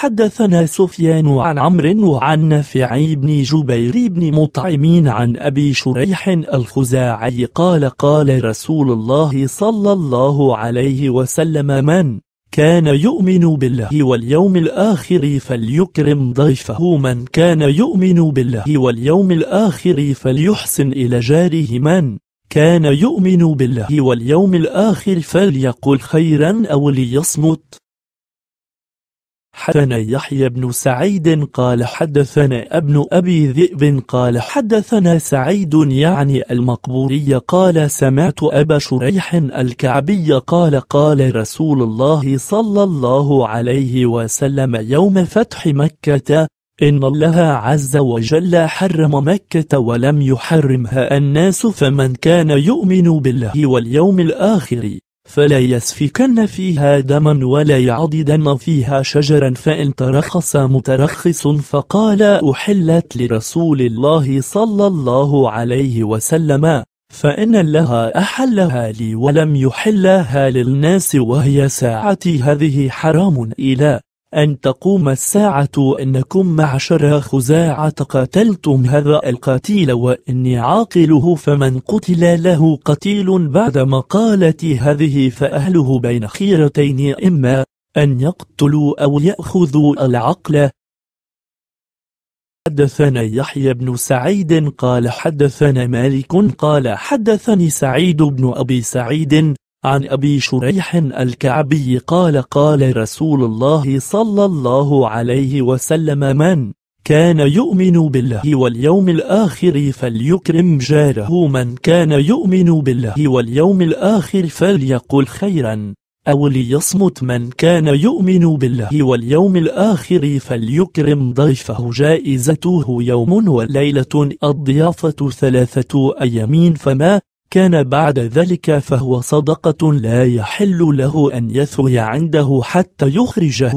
حدثنا سفيان عن عمرو وعن نافع بن جبير بن مطعم عن أبي شريح الخزاعي قال قال رسول الله صلى الله عليه وسلم من كان يؤمن بالله واليوم الآخر فليكرم ضيفه من كان يؤمن بالله واليوم الآخر فليحسن إلى جاره من كان يؤمن بالله واليوم الآخر فليقل خيرا أو ليصمت حدثنا يحيى بن سعيد قال حدثنا ابن أبي ذئب قال حدثنا سعيد يعني المقبوري قال سمعت أبا شريح الكعبي قال قال رسول الله صلى الله عليه وسلم يوم فتح مكة إن الله عز وجل حرم مكة ولم يحرمها الناس فمن كان يؤمن بالله واليوم الآخر فلا يسفكن فيها دما ولا يعضدن فيها شجرا فإن ترخص مترخص فقال أحلت لرسول الله صلى الله عليه وسلم فإن الله أحلها لي ولم يحلها للناس وهي ساعتي هذه حرام إلى أن تقوم الساعة أنكم معشر خزاعة قاتلتم هذا القتيل وإني عاقله فمن قتل له قتيل بعد مقالتي هذه فأهله بين خيرتين إما أن يقتلوا أو يأخذوا العقل حدثنا يحيى بن سعيد قال حدثنا مالك قال حدثني سعيد بن أبي سعيد عن أبي شريح الكعبي قال قال رسول الله صلى الله عليه وسلم من كان يؤمن بالله واليوم الآخر فليكرم جاره من كان يؤمن بالله واليوم الآخر فليقل خيرا أو ليصمت من كان يؤمن بالله واليوم الآخر فليكرم ضيفه جائزته يوم وليلة الضيافة ثلاثة أيام فما كان بعد ذلك فهو صدقة لا يحل له أن يثوي عنده حتى يخرجه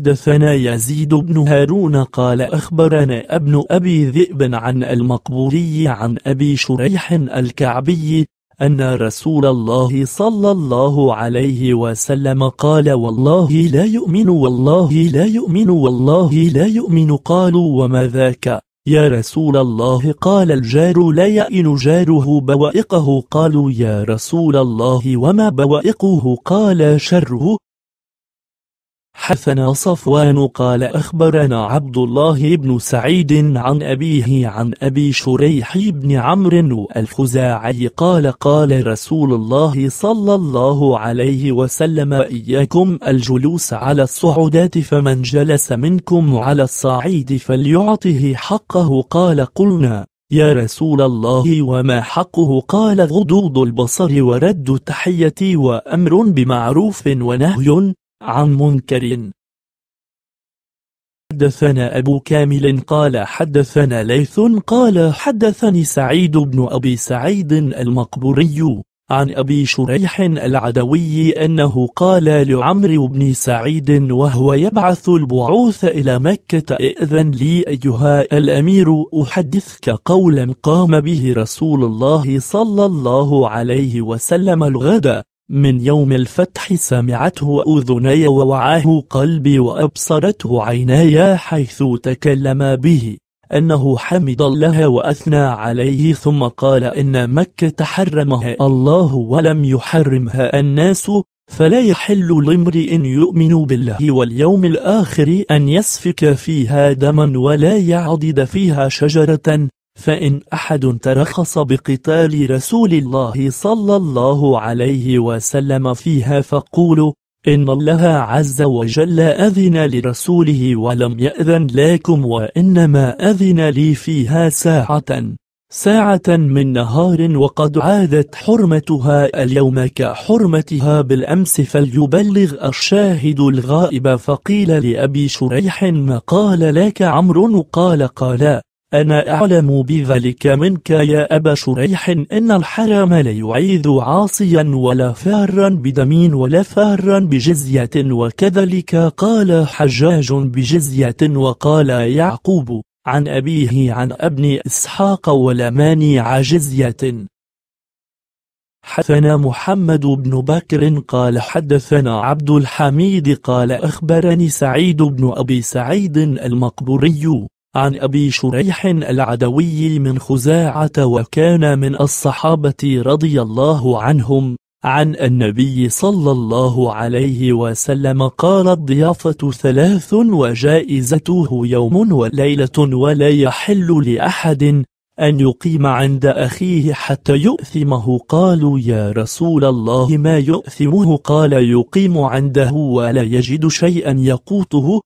حدثنا يزيد بن هارون قال أخبرنا ابن أبي ذئب عن المقبوري عن أبي شريح الكعبي أن رسول الله صلى الله عليه وسلم قال والله لا يؤمن والله لا يؤمن والله لا يؤمن قالوا وما ذاك يا رسول الله قال الجار لا يئن جاره بوائقه قالوا يا رسول الله وما بوائقه قال شره حدثنا صفوان قال أخبرنا عبد الله بن سعيد عن أبيه عن أبي شريح بن عمرو الخزاعي قال قال رسول الله صلى الله عليه وسلم إياكم الجلوس على الصعودات فمن جلس منكم على الصعيد فليعطه حقه قال قلنا يا رسول الله وما حقه قال غضوض البصر ورد التحية وأمر بمعروف ونهي عن منكر حدثنا أبو كامل قال حدثنا ليث قال حدثني سعيد بن أبي سعيد المقبوري عن أبي شريح العدوي أنه قال لعمرو بن سعيد وهو يبعث البعوث إلى مكة إذن لي أيها الأمير أحدثك قولا قام به رسول الله صلى الله عليه وسلم الغدا من يوم الفتح سمعته أذني ووعاه قلبي وأبصرته عيناي حيث تكلم به أنه حمد الله وأثنى عليه ثم قال إن مكة حرمها الله ولم يحرمها الناس فلا يحل لامرئ يؤمن بالله واليوم الآخر أن يسفك فيها دما ولا يعضد فيها شجرة فإن أحد ترخص بقتال رسول الله صلى الله عليه وسلم فيها فقولوا إن الله عز وجل أذن لرسوله ولم يأذن لكم وإنما أذن لي فيها ساعة ساعة من نهار وقد عادت حرمتها اليوم كحرمتها بالأمس فليبلغ الشاهد الغائب فقيل لأبي شريح ما قال لك عمرو قال قال أنا أعلم بذلك منك يا أبا شريح إن الحرام لا يعيذ عاصيا ولا فارا بدم ولا فارا بجزية وكذلك قال حجاج بجزية وقال يعقوب عن أبيه عن ابن إسحاق ولا مانع جزية حدثنا محمد بن بكر قال حدثنا عبد الحميد قال أخبرني سعيد بن أبي سعيد المقبوري عن أبي شريح العدوي من خزاعة وكان من الصحابة رضي الله عنهم عن النبي صلى الله عليه وسلم قال الضيافة ثلاث وجائزته يوم وليلة ولا يحل لأحد أن يقيم عند أخيه حتى يؤثمه قالوا يا رسول الله ما يؤثمه قال يقيم عنده ولا يجد شيئا يقوته